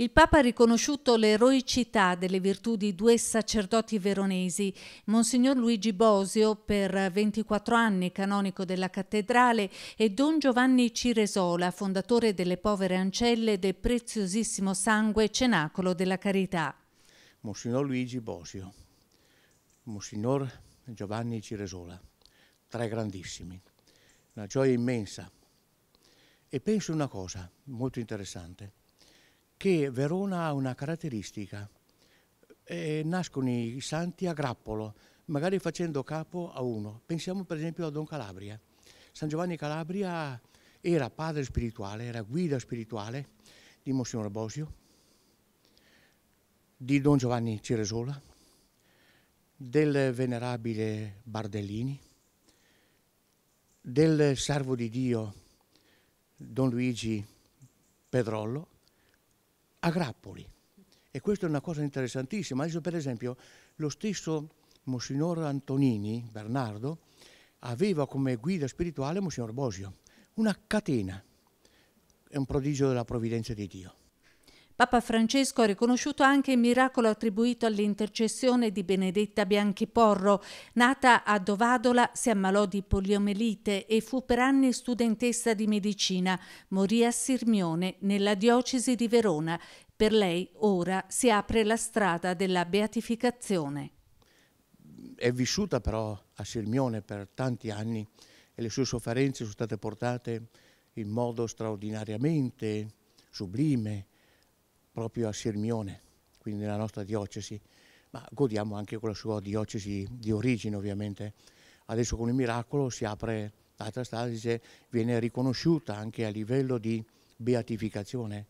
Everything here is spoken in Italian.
Il Papa ha riconosciuto l'eroicità delle virtù di due sacerdoti veronesi, Monsignor Luigi Bosio per 24 anni canonico della cattedrale e Don Giovanni Ciresola, fondatore delle povere ancelle del preziosissimo sangue cenacolo della carità. Monsignor Luigi Bosio, Monsignor Giovanni Ciresola, tre grandissimi, una gioia immensa. E penso una cosa molto interessante che Verona ha una caratteristica, eh, nascono i santi a grappolo, magari facendo capo a uno. Pensiamo per esempio a Don Calabria. San Giovanni Calabria era padre spirituale, era guida spirituale di Monsignor Bosio, di Don Giovanni Ciresola, del venerabile Bardellini, del servo di Dio Don Luigi Pedrollo a grappoli. E questa è una cosa interessantissima. Adesso, per esempio, lo stesso Monsignor Antonini, Bernardo, aveva come guida spirituale Monsignor Bosio, una catena. È un prodigio della provvidenza di Dio. Papa Francesco ha riconosciuto anche il miracolo attribuito all'intercessione di Benedetta Bianchiporro. Nata a Dovadola, si ammalò di poliomelite e fu per anni studentessa di medicina. Morì a Sirmione, nella diocesi di Verona. Per lei ora si apre la strada della beatificazione. È vissuta però a Sirmione per tanti anni e le sue sofferenze sono state portate in modo straordinariamente sublime proprio a Sirmione, quindi nella nostra diocesi, ma godiamo anche con la sua diocesi di origine ovviamente. Adesso con il miracolo si apre l'altra strada, dice, viene riconosciuta anche a livello di beatificazione